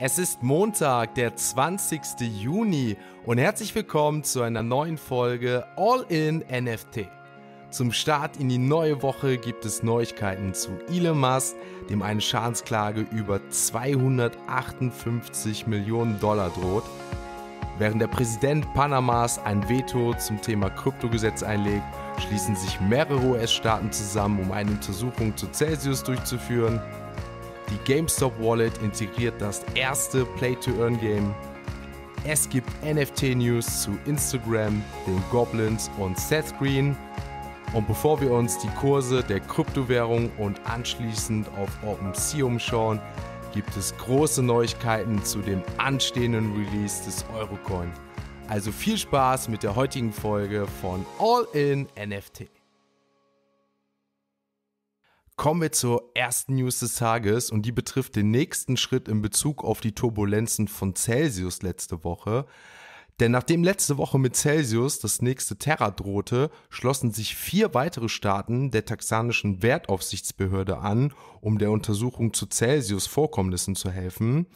Es ist Montag, der 20. Juni und herzlich willkommen zu einer neuen Folge All in NFT. Zum Start in die neue Woche gibt es Neuigkeiten zu Elon Musk, dem eine Schadensklage über 258 Millionen Dollar droht. Während der Präsident Panamas ein Veto zum Thema Kryptogesetz einlegt, schließen sich mehrere US-Staaten zusammen, um eine Untersuchung zu Celsius durchzuführen. Die GameStop Wallet integriert das erste Play-to-Earn-Game. Es gibt NFT-News zu Instagram, den Goblins und Seth Green. Und bevor wir uns die Kurse der Kryptowährung und anschließend auf OpenSea umschauen, gibt es große Neuigkeiten zu dem anstehenden Release des Eurocoin. Also viel Spaß mit der heutigen Folge von All in NFT. Kommen wir zur ersten News des Tages und die betrifft den nächsten Schritt in Bezug auf die Turbulenzen von Celsius letzte Woche. Denn nachdem letzte Woche mit Celsius das nächste Terra drohte, schlossen sich vier weitere Staaten der taxanischen Wertaufsichtsbehörde an, um der Untersuchung zu Celsius-Vorkommnissen zu helfen.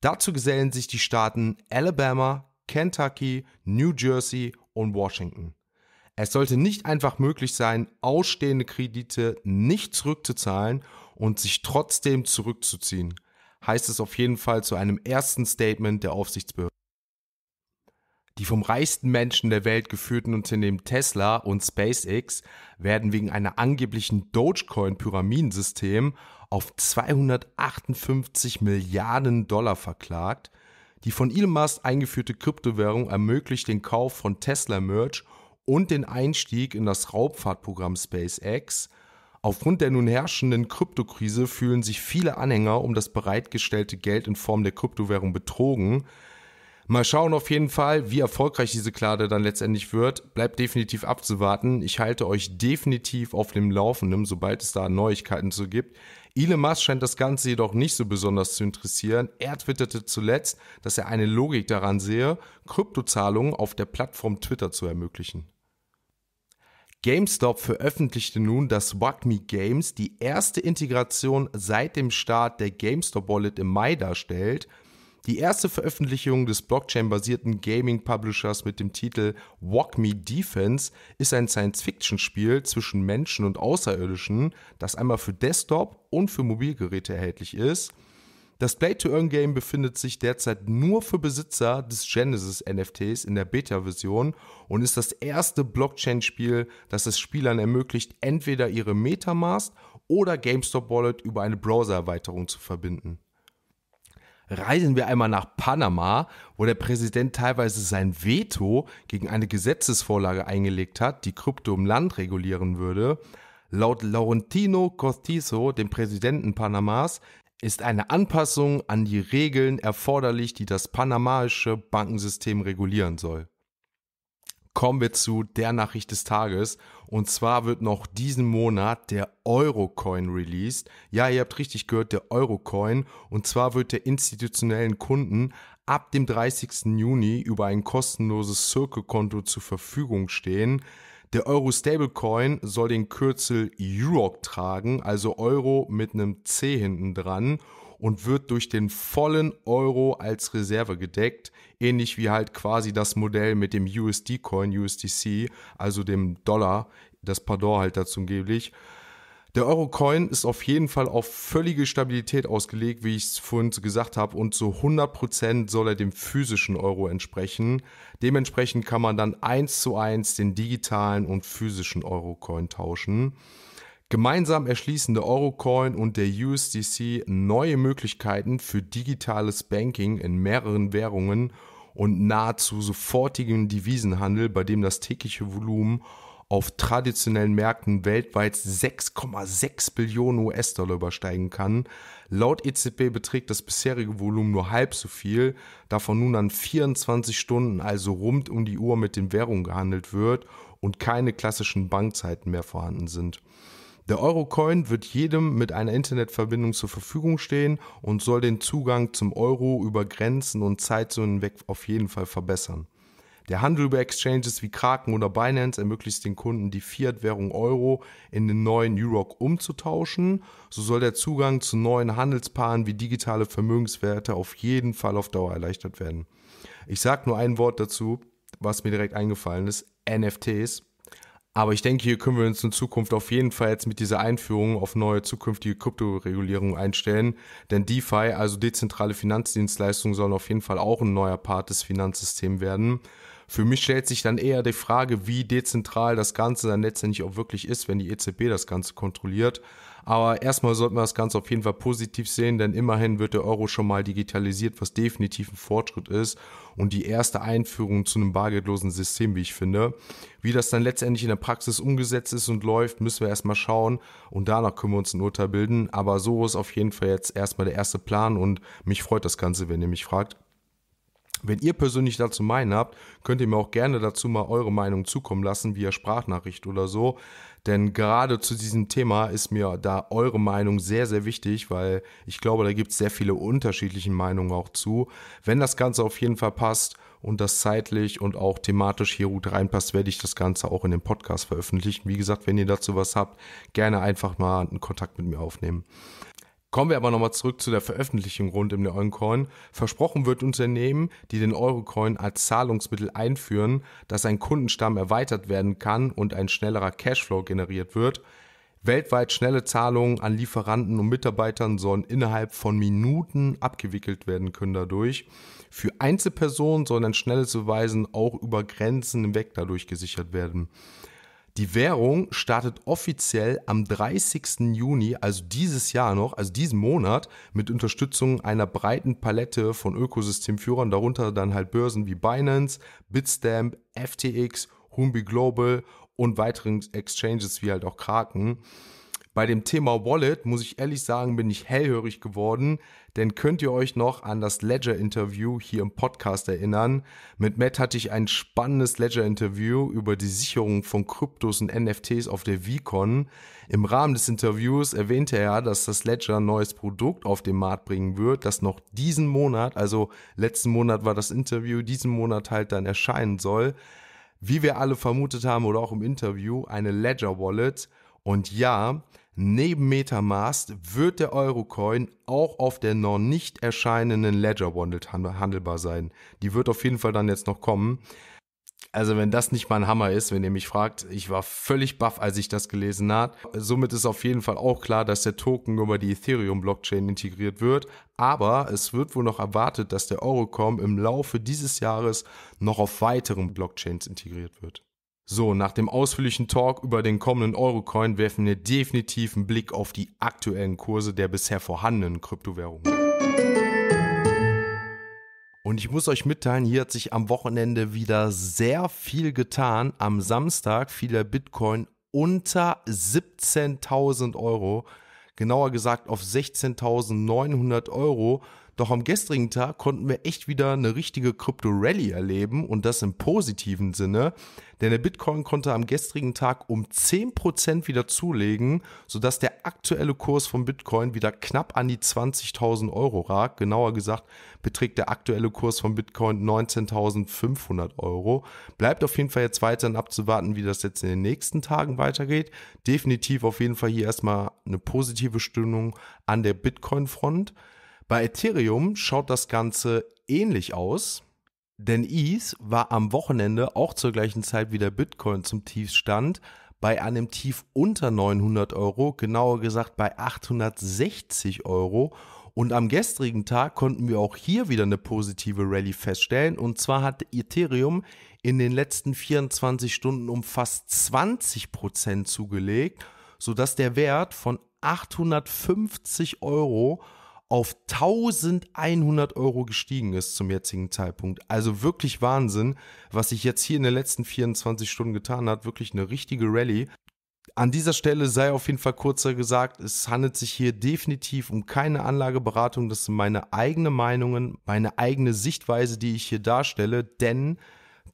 Dazu gesellen sich die Staaten Alabama, Kentucky, New Jersey und Washington. Es sollte nicht einfach möglich sein, ausstehende Kredite nicht zurückzuzahlen und sich trotzdem zurückzuziehen, heißt es auf jeden Fall zu einem ersten Statement der Aufsichtsbehörde. Die vom reichsten Menschen der Welt geführten Unternehmen Tesla und SpaceX werden wegen einer angeblichen Dogecoin-Pyramidensystem auf 258 Milliarden Dollar verklagt. Die von Elon Musk eingeführte Kryptowährung ermöglicht den Kauf von Tesla-Merch und den Einstieg in das Raubfahrtprogramm SpaceX. Aufgrund der nun herrschenden Kryptokrise fühlen sich viele Anhänger um das bereitgestellte Geld in Form der Kryptowährung betrogen. Mal schauen auf jeden Fall, wie erfolgreich diese Klade dann letztendlich wird. Bleibt definitiv abzuwarten. Ich halte euch definitiv auf dem Laufenden, sobald es da Neuigkeiten zu gibt. Elon Musk scheint das Ganze jedoch nicht so besonders zu interessieren. Er twitterte zuletzt, dass er eine Logik daran sehe, Kryptozahlungen auf der Plattform Twitter zu ermöglichen. GameStop veröffentlichte nun, dass WACME Games die erste Integration seit dem Start der GameStop Wallet im Mai darstellt. Die erste Veröffentlichung des Blockchain-basierten Gaming-Publishers mit dem Titel Walk Me Defense ist ein Science-Fiction-Spiel zwischen Menschen und Außerirdischen, das einmal für Desktop und für Mobilgeräte erhältlich ist. Das Play-to-Earn-Game befindet sich derzeit nur für Besitzer des Genesis NFTs in der Beta-Version und ist das erste Blockchain-Spiel, das es Spielern ermöglicht, entweder ihre Metamask oder GameStop Wallet über eine Browser-Erweiterung zu verbinden. Reisen wir einmal nach Panama, wo der Präsident teilweise sein Veto gegen eine Gesetzesvorlage eingelegt hat, die Krypto im Land regulieren würde. Laut Laurentino Cortizo, dem Präsidenten Panamas, ist eine Anpassung an die Regeln erforderlich, die das panamaische Bankensystem regulieren soll. Kommen wir zu der Nachricht des Tages. Und zwar wird noch diesen Monat der Eurocoin released. Ja, ihr habt richtig gehört, der Eurocoin. Und zwar wird der institutionellen Kunden ab dem 30. Juni über ein kostenloses Circle-Konto zur Verfügung stehen. Der Euro Stablecoin soll den Kürzel EUROC tragen, also Euro mit einem C hinten dran und wird durch den vollen Euro als Reserve gedeckt, ähnlich wie halt quasi das Modell mit dem USD Coin USDC, also dem Dollar, das Pardon halt dazu angeblich. Der Eurocoin ist auf jeden Fall auf völlige Stabilität ausgelegt, wie ich es vorhin gesagt habe, und zu 100% soll er dem physischen Euro entsprechen. Dementsprechend kann man dann eins zu eins den digitalen und physischen Eurocoin tauschen. Gemeinsam erschließen der Eurocoin und der USDC neue Möglichkeiten für digitales Banking in mehreren Währungen und nahezu sofortigen Devisenhandel, bei dem das tägliche Volumen auf traditionellen Märkten weltweit 6,6 Billionen US-Dollar übersteigen kann. Laut EZB beträgt das bisherige Volumen nur halb so viel, davon nun an 24 Stunden, also rund um die Uhr mit den Währungen gehandelt wird und keine klassischen Bankzeiten mehr vorhanden sind. Der Eurocoin wird jedem mit einer Internetverbindung zur Verfügung stehen und soll den Zugang zum Euro über Grenzen und Zeitzonen weg auf jeden Fall verbessern. Der Handel über Exchanges wie Kraken oder Binance ermöglicht den Kunden, die Fiat-Währung Euro in den neuen Euroc umzutauschen. So soll der Zugang zu neuen Handelspaaren wie digitale Vermögenswerte auf jeden Fall auf Dauer erleichtert werden. Ich sage nur ein Wort dazu, was mir direkt eingefallen ist, NFTs. Aber ich denke, hier können wir uns in Zukunft auf jeden Fall jetzt mit dieser Einführung auf neue zukünftige Kryptoregulierung einstellen. Denn DeFi, also dezentrale Finanzdienstleistungen, sollen auf jeden Fall auch ein neuer Part des Finanzsystems werden. Für mich stellt sich dann eher die Frage, wie dezentral das Ganze dann letztendlich auch wirklich ist, wenn die EZB das Ganze kontrolliert. Aber erstmal sollten wir das Ganze auf jeden Fall positiv sehen, denn immerhin wird der Euro schon mal digitalisiert, was definitiv ein Fortschritt ist und die erste Einführung zu einem bargeldlosen System, wie ich finde. Wie das dann letztendlich in der Praxis umgesetzt ist und läuft, müssen wir erstmal schauen und danach können wir uns ein Urteil bilden. Aber so ist auf jeden Fall jetzt erstmal der erste Plan und mich freut das Ganze, wenn ihr mich fragt. Wenn ihr persönlich dazu meinen habt, könnt ihr mir auch gerne dazu mal eure Meinung zukommen lassen, via Sprachnachricht oder so. Denn gerade zu diesem Thema ist mir da eure Meinung sehr, sehr wichtig, weil ich glaube, da gibt es sehr viele unterschiedliche Meinungen auch zu. Wenn das Ganze auf jeden Fall passt und das zeitlich und auch thematisch hier gut reinpasst, werde ich das Ganze auch in den Podcast veröffentlichen. Wie gesagt, wenn ihr dazu was habt, gerne einfach mal einen Kontakt mit mir aufnehmen. Kommen wir aber nochmal zurück zu der Veröffentlichung rund um den Eurocoin. Versprochen wird Unternehmen, die den Eurocoin als Zahlungsmittel einführen, dass ein Kundenstamm erweitert werden kann und ein schnellerer Cashflow generiert wird. Weltweit schnelle Zahlungen an Lieferanten und Mitarbeitern sollen innerhalb von Minuten abgewickelt werden können dadurch. Für Einzelpersonen sollen ein schnelles Beweisen auch über Grenzen hinweg dadurch gesichert werden. Die Währung startet offiziell am 30. Juni, also dieses Jahr noch, also diesen Monat, mit Unterstützung einer breiten Palette von Ökosystemführern, darunter dann halt Börsen wie Binance, Bitstamp, FTX, Humbi Global und weiteren Exchanges wie halt auch Kraken. Bei dem Thema Wallet muss ich ehrlich sagen, bin ich hellhörig geworden, denn könnt ihr euch noch an das Ledger-Interview hier im Podcast erinnern? Mit Matt hatte ich ein spannendes Ledger-Interview über die Sicherung von Kryptos und NFTs auf der VCon. Im Rahmen des Interviews erwähnte er, dass das Ledger ein neues Produkt auf den Markt bringen wird, das noch diesen Monat, also letzten Monat war das Interview, diesen Monat halt dann erscheinen soll. Wie wir alle vermutet haben oder auch im Interview, eine Ledger-Wallet. Und ja, Neben Metamask wird der Eurocoin auch auf der noch nicht erscheinenden Ledger Wallet handelbar sein. Die wird auf jeden Fall dann jetzt noch kommen. Also wenn das nicht mal ein Hammer ist, wenn ihr mich fragt, ich war völlig baff, als ich das gelesen habe. Somit ist auf jeden Fall auch klar, dass der Token über die Ethereum-Blockchain integriert wird. Aber es wird wohl noch erwartet, dass der Eurocom im Laufe dieses Jahres noch auf weiteren Blockchains integriert wird. So, nach dem ausführlichen Talk über den kommenden Eurocoin werfen wir definitiv einen Blick auf die aktuellen Kurse der bisher vorhandenen Kryptowährungen. Und ich muss euch mitteilen, hier hat sich am Wochenende wieder sehr viel getan. Am Samstag fiel der Bitcoin unter 17.000 Euro, genauer gesagt auf 16.900 Euro. Doch am gestrigen Tag konnten wir echt wieder eine richtige Krypto-Rally erleben und das im positiven Sinne, denn der Bitcoin konnte am gestrigen Tag um 10% wieder zulegen, sodass der aktuelle Kurs von Bitcoin wieder knapp an die 20.000 Euro ragt. Genauer gesagt beträgt der aktuelle Kurs von Bitcoin 19.500 Euro. Bleibt auf jeden Fall jetzt weiterhin abzuwarten, wie das jetzt in den nächsten Tagen weitergeht. Definitiv auf jeden Fall hier erstmal eine positive Stimmung an der Bitcoin-Front. Bei Ethereum schaut das Ganze ähnlich aus, denn ETH war am Wochenende auch zur gleichen Zeit wie der Bitcoin zum Tiefstand bei einem Tief unter 900 Euro, genauer gesagt bei 860 Euro. Und am gestrigen Tag konnten wir auch hier wieder eine positive Rallye feststellen. Und zwar hat Ethereum in den letzten 24 Stunden um fast 20% Prozent zugelegt, sodass der Wert von 850 Euro auf 1100 Euro gestiegen ist zum jetzigen Zeitpunkt. Also wirklich Wahnsinn, was sich jetzt hier in den letzten 24 Stunden getan hat. Wirklich eine richtige Rallye. An dieser Stelle sei auf jeden Fall kurzer gesagt, es handelt sich hier definitiv um keine Anlageberatung. Das sind meine eigenen Meinungen, meine eigene Sichtweise, die ich hier darstelle, denn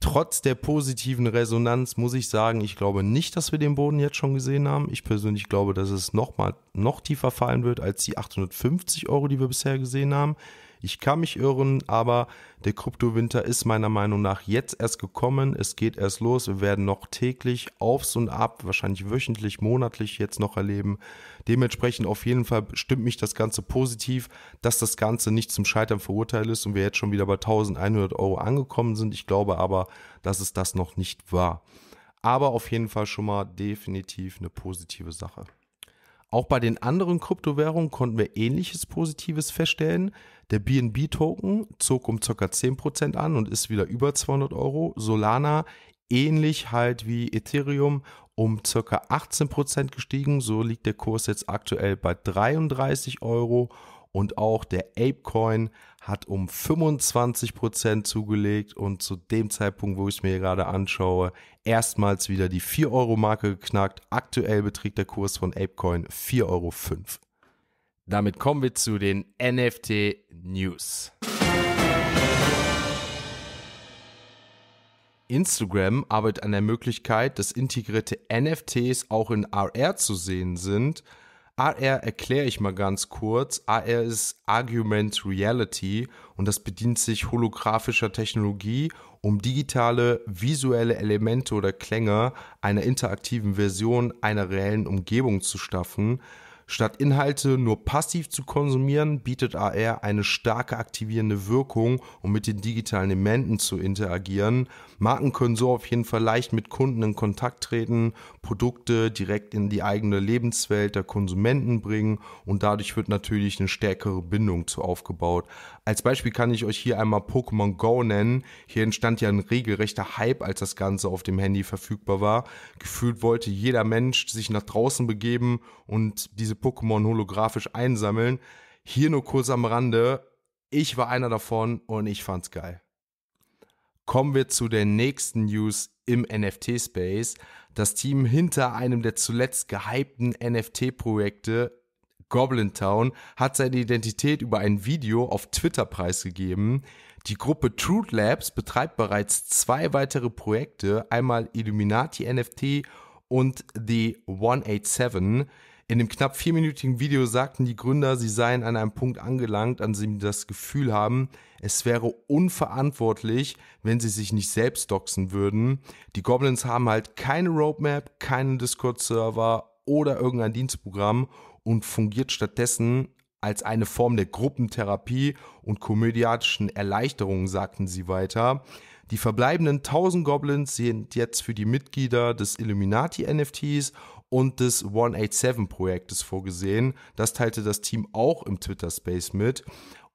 trotz der positiven Resonanz muss ich sagen, ich glaube nicht, dass wir den Boden jetzt schon gesehen haben. Ich persönlich glaube, dass es noch mal noch tiefer fallen wird als die 850 Euro, die wir bisher gesehen haben. Ich kann mich irren, aber der Kryptowinter ist meiner Meinung nach jetzt erst gekommen. Es geht erst los. Wir werden noch täglich aufs und ab, wahrscheinlich wöchentlich, monatlich jetzt noch erleben. Dementsprechend auf jeden Fall stimmt mich das Ganze positiv, dass das Ganze nicht zum Scheitern verurteilt ist und wir jetzt schon wieder bei 1100 Euro angekommen sind. Ich glaube aber, dass es das noch nicht war. Aber auf jeden Fall schon mal definitiv eine positive Sache. Auch bei den anderen Kryptowährungen konnten wir ähnliches Positives feststellen. Der BNB-Token zog um ca. 10% an und ist wieder über 200 Euro. Solana ähnlich halt wie Ethereum um ca. 18% gestiegen. So liegt der Kurs jetzt aktuell bei 33 Euro und auch der Apecoin hat um 25% zugelegt und zu dem Zeitpunkt, wo ich es mir gerade anschaue, erstmals wieder die 4-Euro-Marke geknackt. Aktuell beträgt der Kurs von Apecoin 4,05 Euro. Damit kommen wir zu den NFT-News. Instagram arbeitet an der Möglichkeit, dass integrierte NFTs auch in RR zu sehen sind – AR erkläre ich mal ganz kurz. AR ist Argument Reality und das bedient sich holographischer Technologie, um digitale visuelle Elemente oder Klänge einer interaktiven Version einer reellen Umgebung zu schaffen. Statt Inhalte nur passiv zu konsumieren, bietet AR eine starke aktivierende Wirkung, um mit den digitalen Elementen zu interagieren. Marken können so auf jeden Fall leicht mit Kunden in Kontakt treten, Produkte direkt in die eigene Lebenswelt der Konsumenten bringen und dadurch wird natürlich eine stärkere Bindung zu aufgebaut. Als Beispiel kann ich euch hier einmal Pokémon Go nennen. Hier entstand ja ein regelrechter Hype, als das Ganze auf dem Handy verfügbar war. Gefühlt wollte jeder Mensch sich nach draußen begeben und diese Pokémon holographisch einsammeln. Hier nur kurz am Rande. Ich war einer davon und ich fand's geil. Kommen wir zu der nächsten News im NFT-Space. Das Team hinter einem der zuletzt gehypten NFT-Projekte, Goblin Town, hat seine Identität über ein Video auf Twitter preisgegeben. Die Gruppe Truth Labs betreibt bereits zwei weitere Projekte, einmal Illuminati NFT und The 187. In dem knapp vierminütigen Video sagten die Gründer, sie seien an einem Punkt angelangt, an dem sie das Gefühl haben, es wäre unverantwortlich, wenn sie sich nicht selbst doxen würden. Die Goblins haben halt keine Roadmap, keinen Discord-Server oder irgendein Dienstprogramm und fungiert stattdessen als eine Form der Gruppentherapie und komödiatischen Erleichterungen, sagten sie weiter. Die verbleibenden 1000 Goblins sind jetzt für die Mitglieder des Illuminati-NFTs und des 187-Projektes vorgesehen. Das teilte das Team auch im Twitter-Space mit.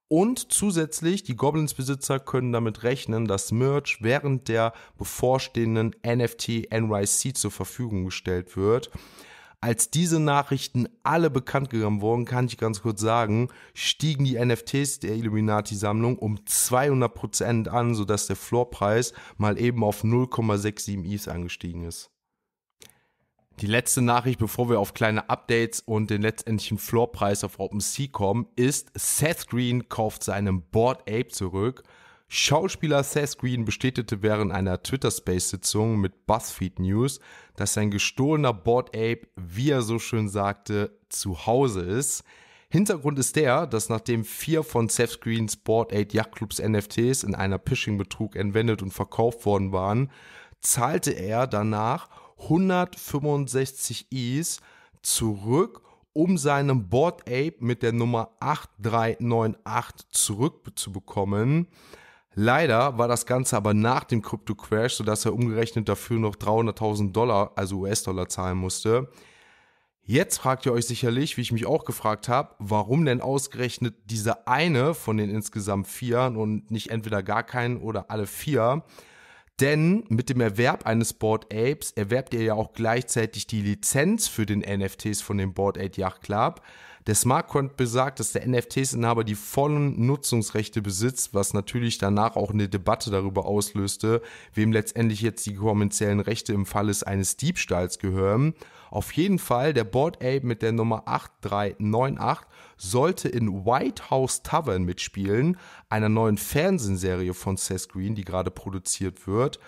Und zusätzlich, die Goblins-Besitzer können damit rechnen, dass Merch während der bevorstehenden NFT NYC zur Verfügung gestellt wird. Als diese Nachrichten alle bekannt gegeben wurden, kann ich ganz kurz sagen, stiegen die NFTs der Illuminati-Sammlung um 200% an, sodass der Floorpreis mal eben auf 0,67 ETH angestiegen ist. Die letzte Nachricht, bevor wir auf kleine Updates und den letztendlichen Floorpreis auf OpenSea kommen, ist, Seth Green kauft seinen Board Ape zurück. Schauspieler Seth Green bestätigte während einer Twitter-Space-Sitzung mit BuzzFeed News, dass sein gestohlener Board Ape, wie er so schön sagte, zu Hause ist. Hintergrund ist der, dass nachdem vier von Seth Greens Board Ape Yachtclubs NFTs in einer Phishing-Betrug entwendet und verkauft worden waren, zahlte er danach 165 Is zurück, um seinen Board Ape mit der Nummer 8398 zurückzubekommen. Leider war das Ganze aber nach dem Crypto Crash, sodass er umgerechnet dafür noch 300.000 Dollar, also US-Dollar, zahlen musste. Jetzt fragt ihr euch sicherlich, wie ich mich auch gefragt habe, warum denn ausgerechnet dieser eine von den insgesamt vier und nicht entweder gar keinen oder alle vier. Denn mit dem Erwerb eines Board Apes erwerbt ihr ja auch gleichzeitig die Lizenz für den NFTs von dem Board Ape Yacht Club. Der Smart Contract besagt, dass der NFTs-Inhaber die vollen Nutzungsrechte besitzt, was natürlich danach auch eine Debatte darüber auslöste, wem letztendlich jetzt die kommerziellen Rechte im Falle eines Diebstahls gehören. Auf jeden Fall der Board Ape mit der Nummer 8398 sollte in White House Tavern mitspielen, einer neuen Fernsehserie von Seth Green, die gerade produziert wird.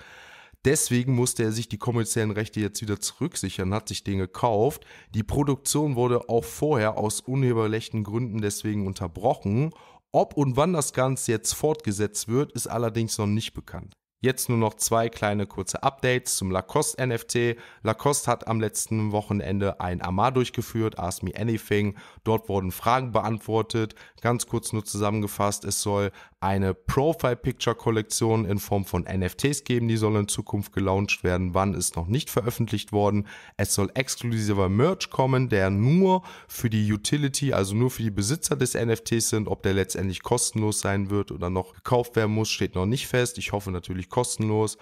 Deswegen musste er sich die kommerziellen Rechte jetzt wieder zurücksichern, hat sich den gekauft. Die Produktion wurde auch vorher aus urheberrechten Gründen deswegen unterbrochen. Ob und wann das Ganze jetzt fortgesetzt wird, ist allerdings noch nicht bekannt. Jetzt nur noch zwei kleine kurze Updates zum Lacoste NFT. Lacoste hat am letzten Wochenende ein AMA durchgeführt, Ask Me Anything. Dort wurden Fragen beantwortet. Ganz kurz nur zusammengefasst, es soll eine Profile Picture Kollektion in Form von NFTs geben, die soll in Zukunft gelauncht werden. Wann ist noch nicht veröffentlicht worden. Es soll exklusiver Merch kommen, der nur für die Utility, also nur für die Besitzer des NFTs sind. Ob der letztendlich kostenlos sein wird oder noch gekauft werden muss, steht noch nicht fest. Ich hoffe natürlich kostenlos.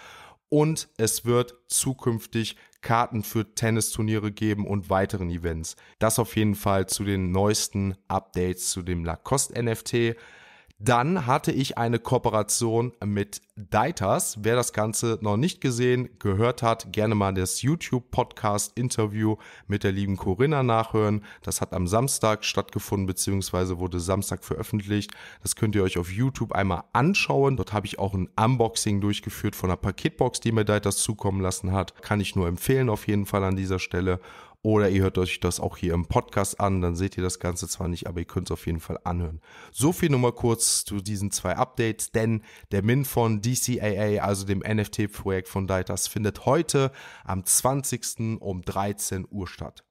Und es wird zukünftig Karten für Tennisturniere geben und weiteren Events. Das auf jeden Fall zu den neuesten Updates zu dem Lacoste NFT. Dann hatte ich eine Kooperation mit Deiters. Wer das Ganze noch nicht gesehen, gehört hat, gerne mal das YouTube-Podcast-Interview mit der lieben Corinna nachhören. Das hat am Samstag stattgefunden, beziehungsweise wurde Samstag veröffentlicht. Das könnt ihr euch auf YouTube einmal anschauen. Dort habe ich auch ein Unboxing durchgeführt von einer Paketbox, die mir Deiters zukommen lassen hat. Kann ich nur empfehlen, auf jeden Fall an dieser Stelle. Oder ihr hört euch das auch hier im Podcast an, dann seht ihr das Ganze zwar nicht, aber ihr könnt es auf jeden Fall anhören. So viel nur mal kurz zu diesen zwei Updates, denn der Min von DCAA, also dem NFT-Projekt von Deitas, findet heute am 20. um 13 Uhr statt.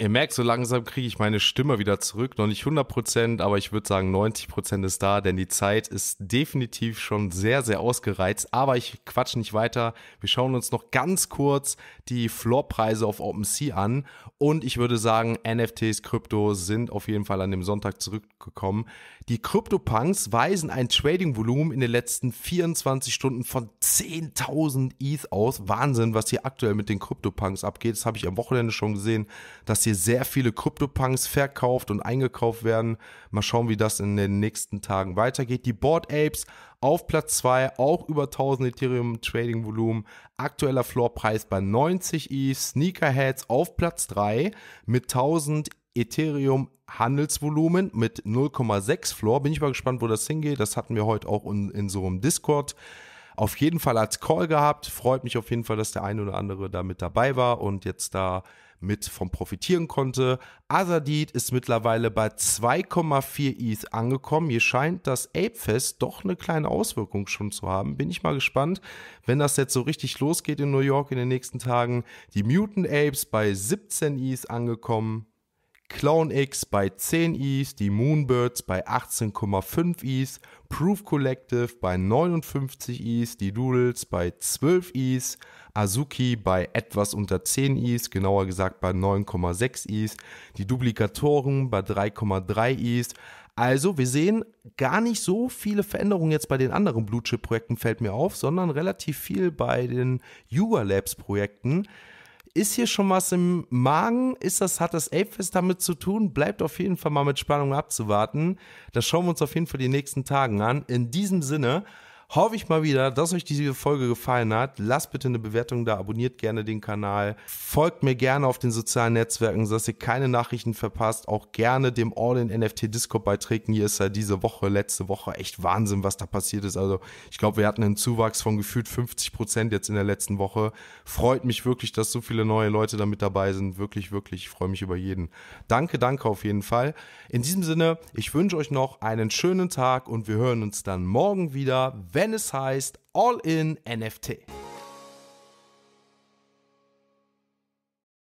Ihr merkt, so langsam kriege ich meine Stimme wieder zurück. Noch nicht 100 aber ich würde sagen 90 ist da, denn die Zeit ist definitiv schon sehr, sehr ausgereizt. Aber ich quatsche nicht weiter. Wir schauen uns noch ganz kurz die Floorpreise auf OpenSea an. Und ich würde sagen, NFTs, Krypto sind auf jeden Fall an dem Sonntag zurückgekommen. Die CryptoPunks weisen ein Trading-Volumen in den letzten 24 Stunden von 10.000 ETH aus. Wahnsinn, was hier aktuell mit den CryptoPunks abgeht. Das habe ich am Wochenende schon gesehen, dass die hier sehr viele Krypto-Punks verkauft und eingekauft werden. Mal schauen, wie das in den nächsten Tagen weitergeht. Die Board Apes auf Platz 2, auch über 1000 Ethereum Trading Volumen. Aktueller Floorpreis bei 90 ETH. Sneakerheads auf Platz 3 mit 1000 Ethereum Handelsvolumen mit 0,6 Floor. Bin ich mal gespannt, wo das hingeht. Das hatten wir heute auch in, in so einem Discord auf jeden Fall als Call gehabt. Freut mich auf jeden Fall, dass der eine oder andere da mit dabei war und jetzt da mit vom profitieren konnte. Azadid ist mittlerweile bei 2,4 ETH angekommen. Hier scheint das Apefest doch eine kleine Auswirkung schon zu haben. Bin ich mal gespannt, wenn das jetzt so richtig losgeht in New York in den nächsten Tagen. Die Mutant Apes bei 17 ETH angekommen. Clone X bei 10 Is, die Moonbirds bei 18,5 Is, Proof Collective bei 59 Is, die Doodles bei 12 Is, Azuki bei etwas unter 10 Is, genauer gesagt bei 9,6 Is, die Duplikatoren bei 3,3 Is. Also wir sehen gar nicht so viele Veränderungen jetzt bei den anderen Blue Chip Projekten fällt mir auf, sondern relativ viel bei den Yuga Labs Projekten. Ist hier schon was im Magen? Ist das, hat das Apefest damit zu tun? Bleibt auf jeden Fall mal mit Spannung abzuwarten. Das schauen wir uns auf jeden Fall die nächsten Tagen an. In diesem Sinne, hoffe ich mal wieder, dass euch diese Folge gefallen hat. Lasst bitte eine Bewertung da, abonniert gerne den Kanal, folgt mir gerne auf den sozialen Netzwerken, sodass ihr keine Nachrichten verpasst. Auch gerne dem All-in-NFT-Discord beitreten. Hier ist ja diese Woche, letzte Woche echt Wahnsinn, was da passiert ist. Also ich glaube, wir hatten einen Zuwachs von gefühlt 50 Prozent jetzt in der letzten Woche. Freut mich wirklich, dass so viele neue Leute da mit dabei sind. Wirklich, wirklich, ich freue mich über jeden. Danke, danke auf jeden Fall. In diesem Sinne, ich wünsche euch noch einen schönen Tag und wir hören uns dann morgen wieder, wenn wenn es heißt All in NFT.